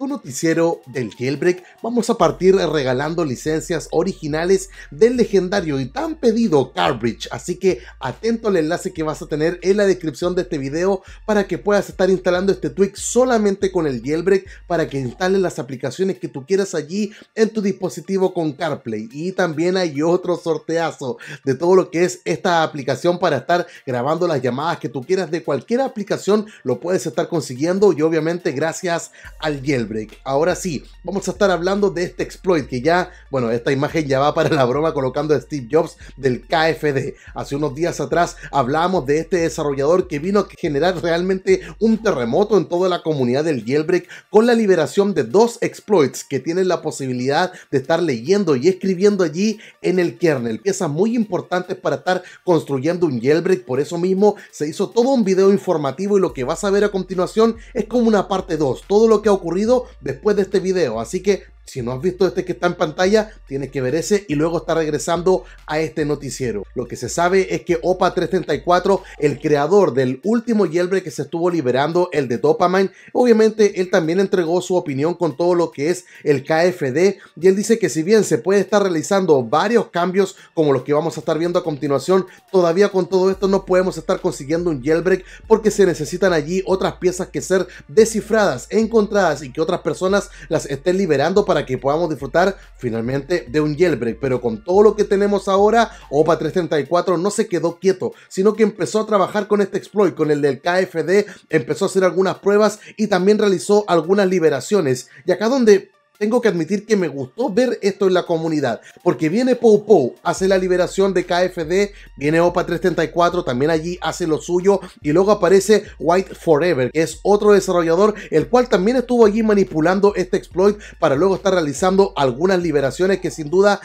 tu noticiero del Jailbreak, vamos a partir regalando licencias originales del legendario y tan pedido Carbridge. Así que atento al enlace que vas a tener en la descripción de este video para que puedas estar instalando este tweak solamente con el Jailbreak para que instales las aplicaciones que tú quieras allí en tu dispositivo con CarPlay. Y también hay otro sorteazo de todo lo que es esta aplicación para estar grabando las llamadas que tú quieras de cualquier aplicación, lo puedes estar consiguiendo y obviamente gracias al Jailbreak. Ahora sí, vamos a estar hablando de este exploit que ya, bueno, esta imagen ya va para la broma colocando a Steve Jobs del KFD. Hace unos días atrás hablábamos de este desarrollador que vino a generar realmente un terremoto en toda la comunidad del jailbreak con la liberación de dos exploits que tienen la posibilidad de estar leyendo y escribiendo allí en el kernel. Piezas muy importante para estar construyendo un jailbreak, por eso mismo se hizo todo un video informativo y lo que vas a ver a continuación es como una parte 2. Todo lo que ha ocurrido después de este video. Así que si no has visto este que está en pantalla, tienes que ver ese y luego está regresando a este noticiero. Lo que se sabe es que OPA 334, el creador del último jailbreak que se estuvo liberando, el de Dopamine, obviamente él también entregó su opinión con todo lo que es el KFD y él dice que si bien se puede estar realizando varios cambios como los que vamos a estar viendo a continuación, todavía con todo esto no podemos estar consiguiendo un jailbreak porque se necesitan allí otras piezas que ser descifradas, encontradas y que otras personas las estén liberando para que podamos disfrutar finalmente de un jailbreak. Pero con todo lo que tenemos ahora, OPA 334 no se quedó quieto, sino que empezó a trabajar con este exploit, con el del KFD, empezó a hacer algunas pruebas y también realizó algunas liberaciones. Y acá donde tengo que admitir que me gustó ver esto en la comunidad, porque viene Pou hace la liberación de KFD, viene OPA 334, también allí hace lo suyo, y luego aparece White Forever, que es otro desarrollador, el cual también estuvo allí manipulando este exploit para luego estar realizando algunas liberaciones que sin duda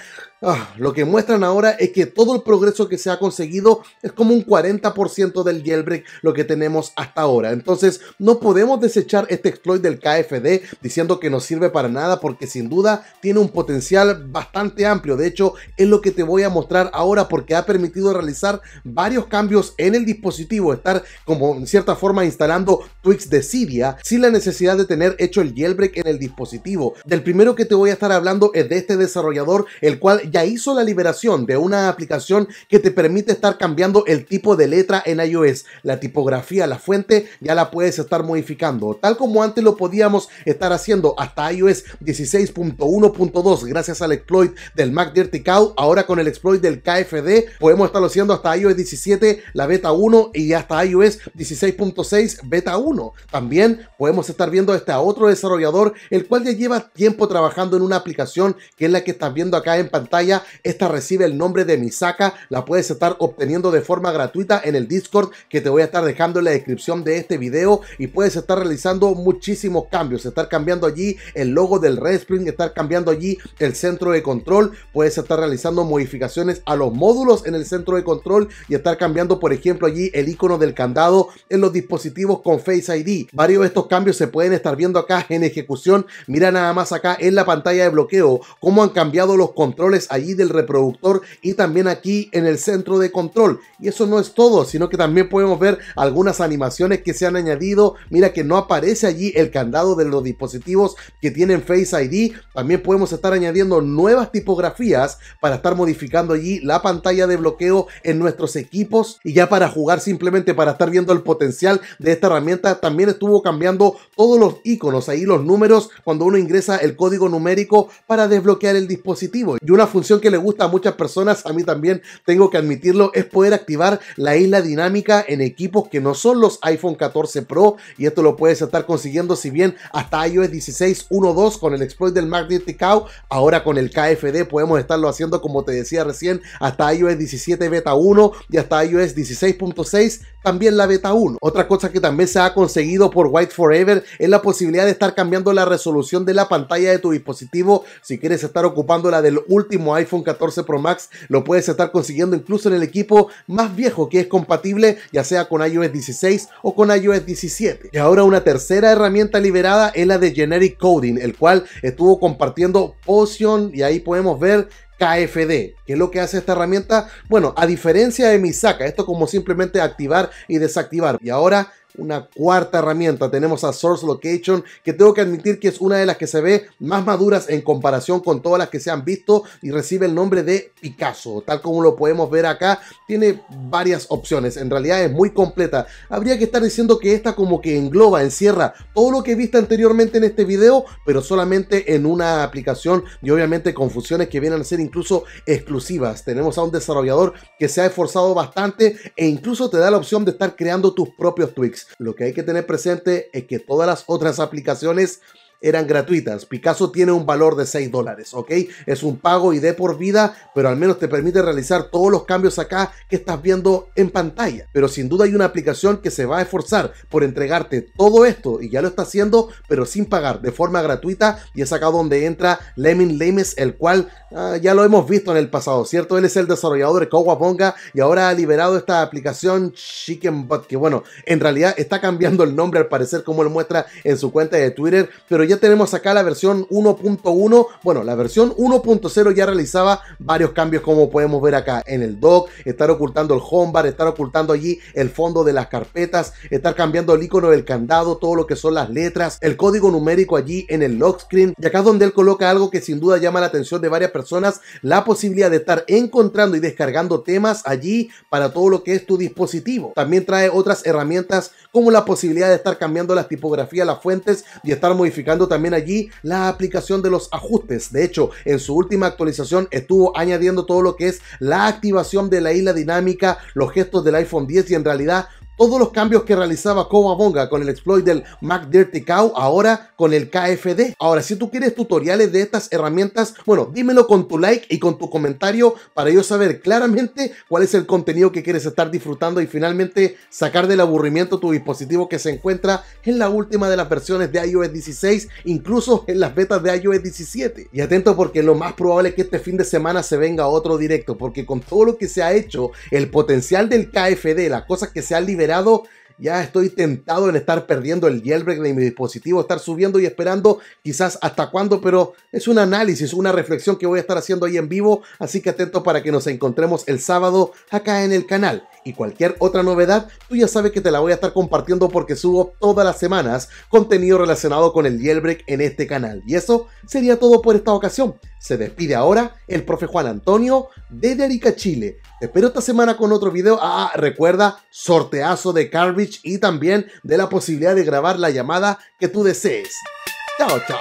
Ah, lo que muestran ahora es que todo el progreso que se ha conseguido es como un 40% del jailbreak lo que tenemos hasta ahora. Entonces no podemos desechar este exploit del KFD diciendo que no sirve para nada porque sin duda tiene un potencial bastante amplio. De hecho es lo que te voy a mostrar ahora porque ha permitido realizar varios cambios en el dispositivo, estar como en cierta forma instalando tweaks de Cydia sin la necesidad de tener hecho el jailbreak en el dispositivo. Del primero que te voy a estar hablando es de este desarrollador el cual hizo la liberación de una aplicación que te permite estar cambiando el tipo de letra en iOS. La tipografía, la fuente, ya la puedes estar modificando. Tal como antes lo podíamos estar haciendo hasta iOS 16.1.2 gracias al exploit del Mac Cow. Ahora con el exploit del KFD podemos estarlo haciendo hasta iOS 17, la beta 1 y hasta iOS 16.6 beta 1. También podemos estar viendo este otro desarrollador, el cual ya lleva tiempo trabajando en una aplicación que es la que estás viendo acá en pantalla esta recibe el nombre de Misaka. La puedes estar obteniendo de forma gratuita en el Discord que te voy a estar dejando en la descripción de este video. Y puedes estar realizando muchísimos cambios. Estar cambiando allí el logo del Red Spring, estar cambiando allí el centro de control. Puedes estar realizando modificaciones a los módulos en el centro de control y estar cambiando, por ejemplo, allí el icono del candado en los dispositivos con Face ID. Varios de estos cambios se pueden estar viendo acá en ejecución. Mira nada más acá en la pantalla de bloqueo cómo han cambiado los controles allí del reproductor y también aquí en el centro de control. Y eso no es todo, sino que también podemos ver algunas animaciones que se han añadido. Mira que no aparece allí el candado de los dispositivos que tienen Face ID. También podemos estar añadiendo nuevas tipografías para estar modificando allí la pantalla de bloqueo en nuestros equipos y ya para jugar simplemente para estar viendo el potencial de esta herramienta también estuvo cambiando todos los iconos ahí los números cuando uno ingresa el código numérico para desbloquear el dispositivo y una función que le gusta a muchas personas, a mí también tengo que admitirlo, es poder activar la isla dinámica en equipos que no son los iPhone 14 Pro y esto lo puedes estar consiguiendo si bien hasta iOS 16.1.2 con el exploit del Magnetic este Cow, ahora con el KFD podemos estarlo haciendo como te decía recién hasta iOS 17 beta 1 y hasta iOS 16.6 también la beta 1. Otra cosa que también se ha conseguido por White Forever es la posibilidad de estar cambiando la resolución de la pantalla de tu dispositivo si quieres estar ocupando la del último iPhone 14 Pro Max lo puedes estar consiguiendo incluso en el equipo más viejo que es compatible ya sea con iOS 16 o con iOS 17. Y ahora una tercera herramienta liberada es la de Generic Coding, el cual estuvo compartiendo Potion y ahí podemos ver KFD. ¿Qué es lo que hace esta herramienta? Bueno, a diferencia de mi saca, esto como simplemente activar y desactivar. Y ahora una cuarta herramienta. Tenemos a Source Location, que tengo que admitir que es una de las que se ve más maduras en comparación con todas las que se han visto y recibe el nombre de Picasso. Tal como lo podemos ver acá, tiene varias opciones. En realidad es muy completa. Habría que estar diciendo que esta como que engloba, encierra todo lo que he visto anteriormente en este video, pero solamente en una aplicación y obviamente con funciones que vienen a ser incluso exclusivas tenemos a un desarrollador que se ha esforzado bastante e incluso te da la opción de estar creando tus propios tweaks. Lo que hay que tener presente es que todas las otras aplicaciones eran gratuitas. Picasso tiene un valor de 6 dólares, ¿ok? Es un pago y de por vida, pero al menos te permite realizar todos los cambios acá que estás viendo en pantalla. Pero sin duda hay una aplicación que se va a esforzar por entregarte todo esto y ya lo está haciendo, pero sin pagar, de forma gratuita. Y es acá donde entra Lemin Lemes, el cual ah, ya lo hemos visto en el pasado, ¿cierto? Él es el desarrollador de Cowabonga y ahora ha liberado esta aplicación Chicken que bueno, en realidad está cambiando el nombre al parecer como lo muestra en su cuenta de Twitter, pero ya tenemos acá la versión 1.1. Bueno, la versión 1.0 ya realizaba varios cambios como podemos ver acá en el dock, estar ocultando el homebar, estar ocultando allí el fondo de las carpetas, estar cambiando el icono del candado, todo lo que son las letras, el código numérico allí en el lock screen. Y acá es donde él coloca algo que sin duda llama la atención de varias personas, la posibilidad de estar encontrando y descargando temas allí para todo lo que es tu dispositivo. También trae otras herramientas como la posibilidad de estar cambiando las tipografías, las fuentes y estar modificando también allí la aplicación de los ajustes. De hecho, en su última actualización estuvo añadiendo todo lo que es la activación de la isla dinámica, los gestos del iPhone 10 y en realidad todos los cambios que realizaba Cowabonga con el exploit del Mac Dirty Cow, ahora con el KFD. Ahora, si tú quieres tutoriales de estas herramientas, bueno, dímelo con tu like y con tu comentario para yo saber claramente cuál es el contenido que quieres estar disfrutando y finalmente sacar del aburrimiento tu dispositivo que se encuentra en la última de las versiones de iOS 16, incluso en las betas de iOS 17. Y atento porque lo más probable es que este fin de semana se venga otro directo, porque con todo lo que se ha hecho, el potencial del KFD, las cosas que se han liberado, ya estoy tentado en estar perdiendo el jailbreak de mi dispositivo, estar subiendo y esperando quizás hasta cuándo, pero es un análisis, una reflexión que voy a estar haciendo ahí en vivo, así que atento para que nos encontremos el sábado acá en el canal. Y cualquier otra novedad, tú ya sabes que te la voy a estar compartiendo porque subo todas las semanas contenido relacionado con el jailbreak en este canal. Y eso sería todo por esta ocasión. Se despide ahora el profe Juan Antonio De Arica, Chile. Te espero esta semana con otro video. Ah, recuerda, sorteazo de Carbidge y también de la posibilidad de grabar la llamada que tú desees. Chao, chao.